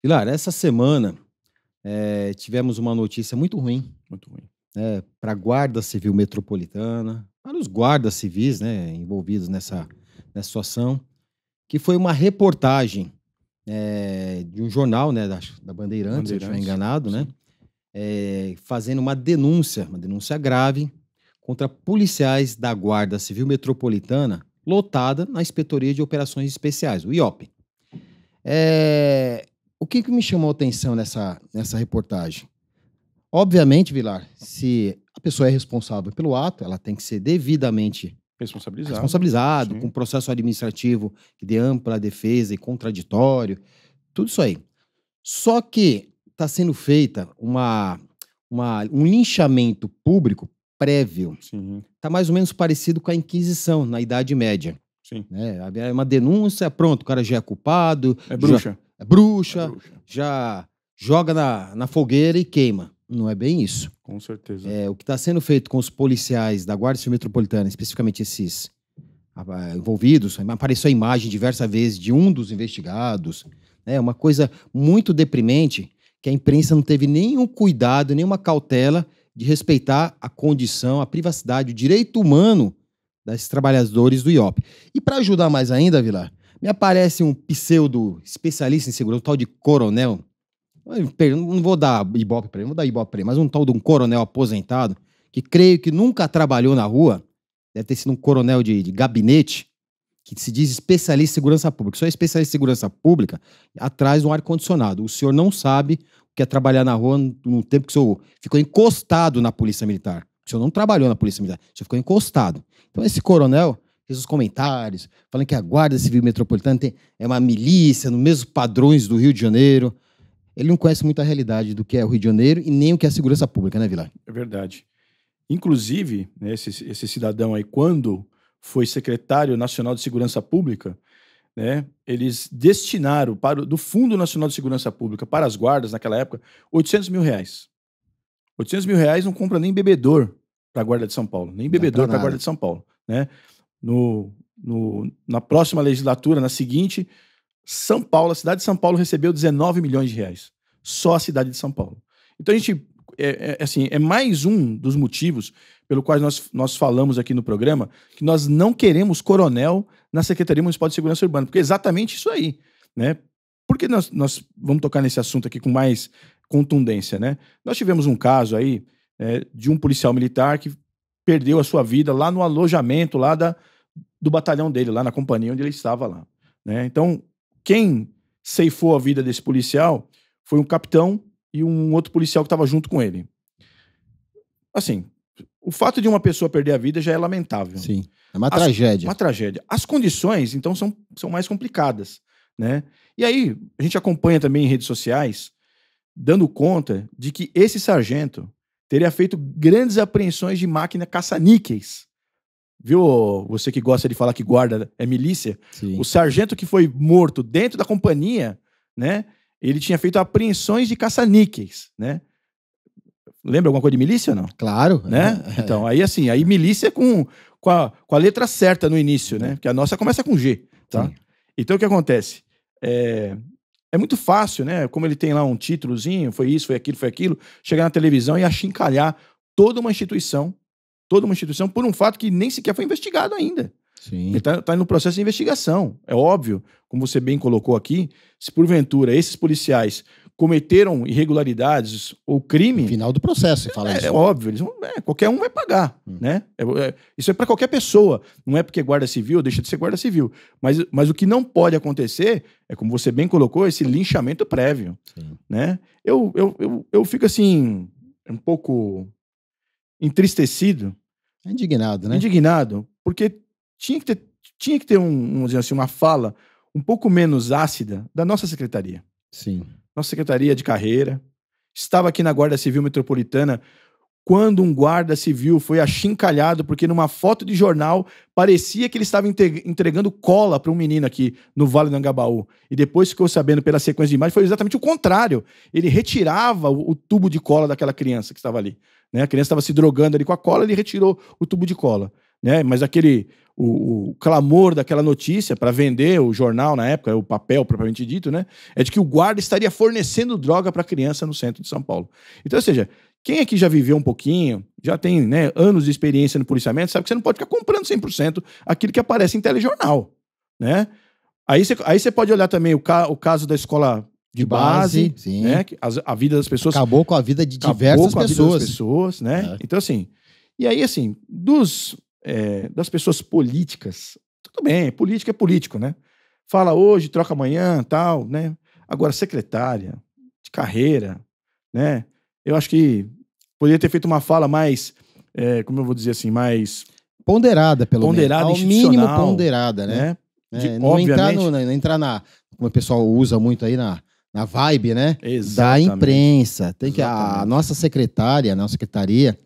Pilar, essa semana é, tivemos uma notícia muito ruim. Muito ruim. É, né, para a Guarda Civil Metropolitana, para os guardas civis né, envolvidos nessa, nessa situação, que foi uma reportagem é, de um jornal né, da, da Bandeirantes, Bandeirantes, se eu enganado, né, sim. né, fazendo uma denúncia, uma denúncia grave, contra policiais da Guarda Civil Metropolitana lotada na Inspetoria de Operações Especiais, o IOP. É, o que, que me chamou a atenção nessa, nessa reportagem? Obviamente, Vilar, se a pessoa é responsável pelo ato, ela tem que ser devidamente responsabilizado, responsabilizado com processo administrativo de ampla defesa e contraditório, tudo isso aí. Só que está sendo feita uma, uma, um linchamento público prévio. Está mais ou menos parecido com a Inquisição na Idade Média. Sim. Né, é uma denúncia, pronto, o cara já é culpado. É bruxa é bruxa, é bruxa, já joga na, na fogueira e queima. Não é bem isso. Com certeza. É, o que está sendo feito com os policiais da Guarda Civil Metropolitana, especificamente esses ah, envolvidos, apareceu a imagem diversas vezes de um dos investigados. É né? uma coisa muito deprimente que a imprensa não teve nenhum cuidado, nenhuma cautela de respeitar a condição, a privacidade, o direito humano desses trabalhadores do IOP. E para ajudar mais ainda, Vilar, me aparece um pseudo especialista em segurança, um tal de coronel. Eu não vou dar ibope pra ele, não vou dar ibope pra ele, mas um tal de um coronel aposentado, que creio que nunca trabalhou na rua, deve ter sido um coronel de, de gabinete, que se diz especialista em segurança pública. Só é especialista em segurança pública atrás de um ar-condicionado. O senhor não sabe o que é trabalhar na rua no tempo que o senhor ficou encostado na polícia militar. O senhor não trabalhou na polícia militar, o senhor ficou encostado. Então, esse coronel os comentários, falando que a Guarda Civil Metropolitana tem, é uma milícia, nos mesmos padrões do Rio de Janeiro. Ele não conhece muito a realidade do que é o Rio de Janeiro e nem o que é a segurança pública, né, Vilar? É verdade. Inclusive, né, esse, esse cidadão aí, quando foi secretário nacional de segurança pública, né, eles destinaram para, do Fundo Nacional de Segurança Pública para as guardas, naquela época, 800 mil reais. 800 mil reais não compra nem bebedor para a Guarda de São Paulo, nem bebedor para a Guarda de São Paulo. Né? no, no, na próxima legislatura, na seguinte, São Paulo, a cidade de São Paulo recebeu 19 milhões de reais. Só a cidade de São Paulo. Então a gente, é, é, é assim, é mais um dos motivos pelo qual nós, nós falamos aqui no programa que nós não queremos coronel na Secretaria Municipal de Segurança Urbana, porque é exatamente isso aí, né? Porque nós, nós vamos tocar nesse assunto aqui com mais contundência, né? Nós tivemos um caso aí é, de um policial militar que perdeu a sua vida lá no alojamento lá da, do batalhão dele, lá na companhia onde ele estava lá. Né? Então, quem ceifou a vida desse policial foi um capitão e um outro policial que estava junto com ele. Assim, o fato de uma pessoa perder a vida já é lamentável. Sim, é uma As, tragédia. Uma tragédia. As condições, então, são, são mais complicadas, né? E aí, a gente acompanha também em redes sociais, dando conta de que esse sargento, teria feito grandes apreensões de máquina caça-níqueis. Viu, você que gosta de falar que guarda é milícia? Sim. O sargento que foi morto dentro da companhia, né? Ele tinha feito apreensões de caça-níqueis, né? Lembra alguma coisa de milícia ou não? Claro. Né? É. Então, aí assim, aí milícia com, com, a, com a letra certa no início, né? É. Porque a nossa começa com G, tá? Sim. Então, o que acontece? É, é muito fácil, né? Como ele tem lá um títulozinho, foi isso, foi aquilo, foi aquilo, chegar na televisão e achincalhar toda uma instituição, toda uma instituição, por um fato que nem sequer foi investigado ainda. Sim. Ele está tá no processo de investigação. É óbvio, como você bem colocou aqui, se porventura esses policiais cometeram irregularidades ou crime. No final do processo, você fala é, isso. É óbvio, eles, é, qualquer um vai pagar. Hum. Né? É, é, isso é para qualquer pessoa. Não é porque é guarda civil, deixa de ser guarda civil. Mas, mas o que não pode acontecer é, como você bem colocou, esse linchamento prévio. Né? Eu, eu, eu, eu fico assim, um pouco entristecido. Indignado, né? Indignado, porque tinha que ter, tinha que ter um, um assim, uma fala um pouco menos ácida da nossa secretaria. Sim nossa secretaria de carreira. Estava aqui na Guarda Civil Metropolitana quando um guarda civil foi achincalhado porque numa foto de jornal parecia que ele estava entregando cola para um menino aqui no Vale do Angabaú. E depois ficou sabendo pela sequência de imagens, foi exatamente o contrário. Ele retirava o, o tubo de cola daquela criança que estava ali. Né? A criança estava se drogando ali com a cola, ele retirou o tubo de cola. Né? Mas aquele o, o clamor daquela notícia para vender o jornal na época, o papel propriamente dito, né? É de que o guarda estaria fornecendo droga para criança no centro de São Paulo. Então, ou seja, quem aqui já viveu um pouquinho, já tem né, anos de experiência no policiamento, sabe que você não pode ficar comprando 100% aquilo que aparece em telejornal, né? Aí você, aí você pode olhar também o, ca, o caso da escola de base, base né? A, a, vida das pessoas. Acabou com a vida de diversas pessoas. pessoas né? é. Então, assim. E aí, assim, dos é, das pessoas políticas. Tudo bem, política é político, né? Fala hoje, troca amanhã, tal, né? Agora, secretária, de carreira, né? Eu acho que poderia ter feito uma fala mais, é, como eu vou dizer assim, mais... Ponderada, pelo ponderada, menos. Ponderada, mínimo ponderada, né? né? É, de, é, não, entrar no, não entrar na... Como o pessoal usa muito aí na na vibe, né? Exatamente. Da imprensa. Tem que a nossa secretária, a nossa secretaria,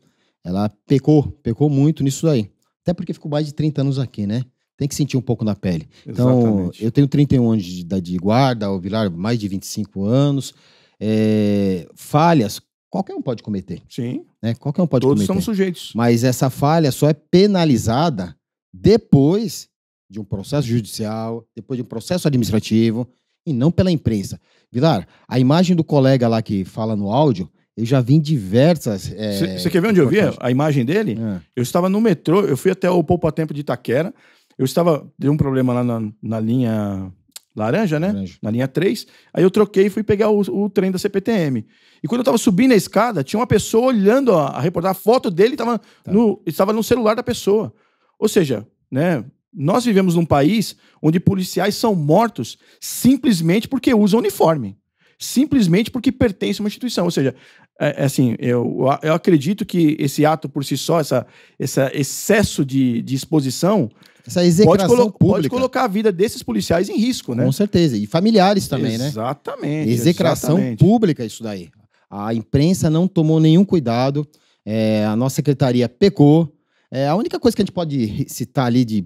ela pecou, pecou muito nisso aí até porque ficou mais de 30 anos aqui, né? Tem que sentir um pouco na pele. Então, Exatamente. Então, eu tenho 31 anos de, de guarda, o Vilar, mais de 25 anos. É, falhas, qualquer um pode cometer. Sim. Né? Qualquer um pode Todos cometer. Todos são sujeitos. Mas essa falha só é penalizada depois de um processo judicial, depois de um processo administrativo e não pela imprensa. Vilar, a imagem do colega lá que fala no áudio eu já vi em diversas. Você é... quer ver onde eu vi a imagem dele? É. Eu estava no metrô, eu fui até o Poupa Tempo de Itaquera. Eu estava. Deu um problema lá na, na linha laranja, né? Laranja. Na linha 3. Aí eu troquei e fui pegar o, o, trem da CPTM. E quando eu estava subindo a escada, tinha uma pessoa olhando a, a reportagem. A foto dele estava tá. no, estava no celular da pessoa. Ou seja, né? Nós vivemos num país onde policiais são mortos simplesmente porque usam uniforme simplesmente porque pertence a uma instituição. Ou seja, é, é, assim, eu, eu acredito que esse ato por si só, essa, esse excesso de, de exposição, essa execração pode, colo pública. pode colocar a vida desses policiais em risco, né? Com certeza. E familiares também, né? exatamente, né? Execração pública, isso daí. A imprensa não tomou nenhum cuidado, é, a nossa secretaria pecou. É, a única coisa que a gente pode citar ali de,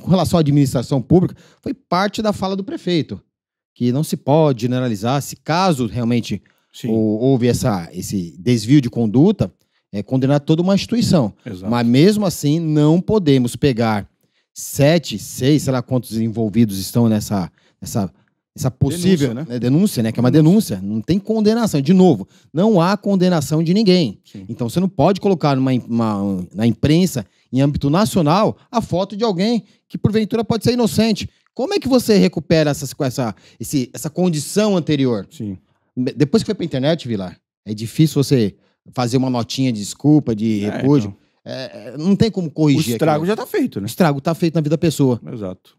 com relação à administração pública foi parte da fala do prefeito, que não se pode generalizar se caso realmente Sim. ou houve essa, esse desvio de conduta, é condenar toda uma instituição. Exato. Mas mesmo assim, não podemos pegar sete, seis, sei lá quantos envolvidos estão nessa, nessa, nessa possível denúncia, né? Né, denúncia, né? Que é uma denúncia. Não tem condenação. De novo, não há condenação de ninguém. Sim. Então você não pode colocar numa, uma, na imprensa, em âmbito nacional, a foto de alguém que porventura pode ser inocente. Como é que você recupera essa essa, esse, essa condição anterior? Sim. Depois que foi pra internet, Vilar, é difícil você fazer uma notinha de desculpa, de é, repúdio. então. É, é, não tem como corrigir. O estrago aquilo. já tá feito, né? O estrago tá feito na vida da pessoa. Exato.